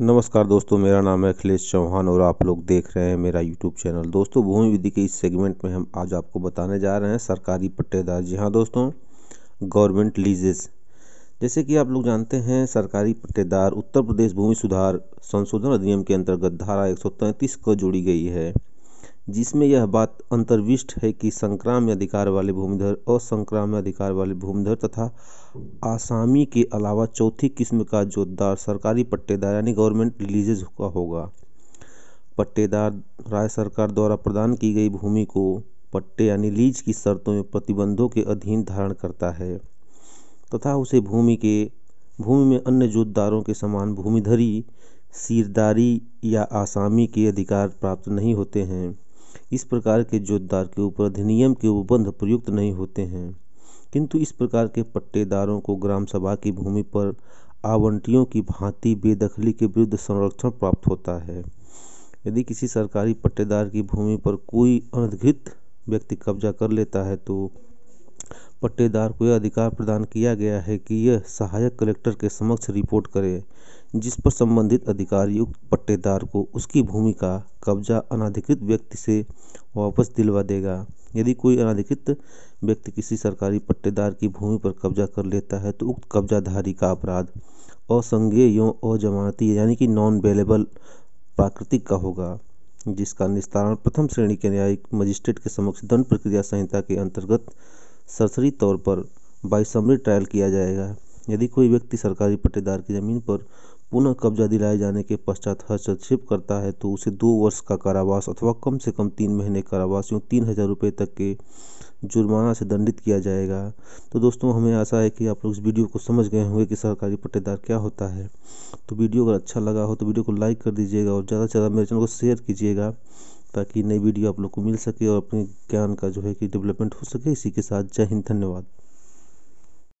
नमस्कार दोस्तों मेरा नाम है अखिलेश चौहान और आप लोग देख रहे हैं मेरा यूट्यूब चैनल दोस्तों भूमि विधि के इस सेगमेंट में हम आज आपको बताने जा रहे हैं सरकारी पट्टेदार जी हाँ दोस्तों गवर्नमेंट लीजेस जैसे कि आप लोग जानते हैं सरकारी पट्टेदार उत्तर प्रदेश भूमि सुधार संशोधन अधिनियम के अंतर्गत धारा एक को जोड़ी गई है जिसमें यह बात अंतर्विष्ट है कि संक्राम्य अधिकार वाले भूमिधर असंक्राम्य अधिकार वाले भूमिधर तथा आसामी के अलावा चौथी किस्म का जोतदार सरकारी पट्टेदार यानी गवर्नमेंट रिलीजेज का होगा पट्टेदार राज्य सरकार द्वारा प्रदान की गई भूमि को पट्टे यानी लीज की शर्तों में प्रतिबंधों के अधीन धारण करता है तथा उसे भूमि के भूमि में अन्य जोतदारों के समान भूमिधरी सीरदारी या आसामी के अधिकार प्राप्त नहीं होते हैं इस प्रकार के जोतदार के ऊपर अधिनियम के उपबंध प्रयुक्त नहीं होते हैं किंतु इस प्रकार के पट्टेदारों को ग्राम सभा की भूमि पर आवंटियों की भांति बेदखली के विरुद्ध संरक्षण प्राप्त होता है यदि किसी सरकारी पट्टेदार की भूमि पर कोई अनधिकृत व्यक्ति कब्जा कर लेता है तो पट्टेदार को यह अधिकार प्रदान किया गया है कि यह सहायक कलेक्टर के समक्ष रिपोर्ट करे जिस पर संबंधित अधिकारी युक्त पट्टेदार को उसकी भूमि का कब्जा अनाधिकृत व्यक्ति से वापस दिलवा देगा यदि कोई अनाधिकृत व्यक्ति किसी सरकारी पट्टेदार की भूमि पर कब्जा कर लेता है तो उक्त कब्जाधारी का अपराध असंज्ञेय अजमानती यानी कि नॉन वेलेबल प्राकृतिक का होगा जिसका निस्तारण प्रथम श्रेणी के न्यायिक मजिस्ट्रेट के समक्ष दंड प्रक्रिया संहिता के अंतर्गत सरसरी तौर पर बाइसमरी ट्रायल किया जाएगा यदि कोई व्यक्ति सरकारी पट्टेदार की जमीन पर पुनः कब्जा दिलाए जाने के पश्चात हस्तक्षेप करता है तो उसे दो वर्ष का कारावास अथवा कम से कम तीन महीने कारावास एवं तीन हज़ार रुपये तक के जुर्माना से दंडित किया जाएगा तो दोस्तों हमें आशा है कि आप लोग इस वीडियो को समझ गए होंगे कि सरकारी पट्टेदार क्या होता है तो वीडियो अगर अच्छा लगा हो तो वीडियो को लाइक कर दीजिएगा और ज़्यादा से ज़्यादा मेरे चैनल को शेयर कीजिएगा ताकि नई वीडियो आप लोग को मिल सके और अपने ज्ञान का जो है कि डेवलपमेंट हो सके इसी के साथ जय हिंद धन्यवाद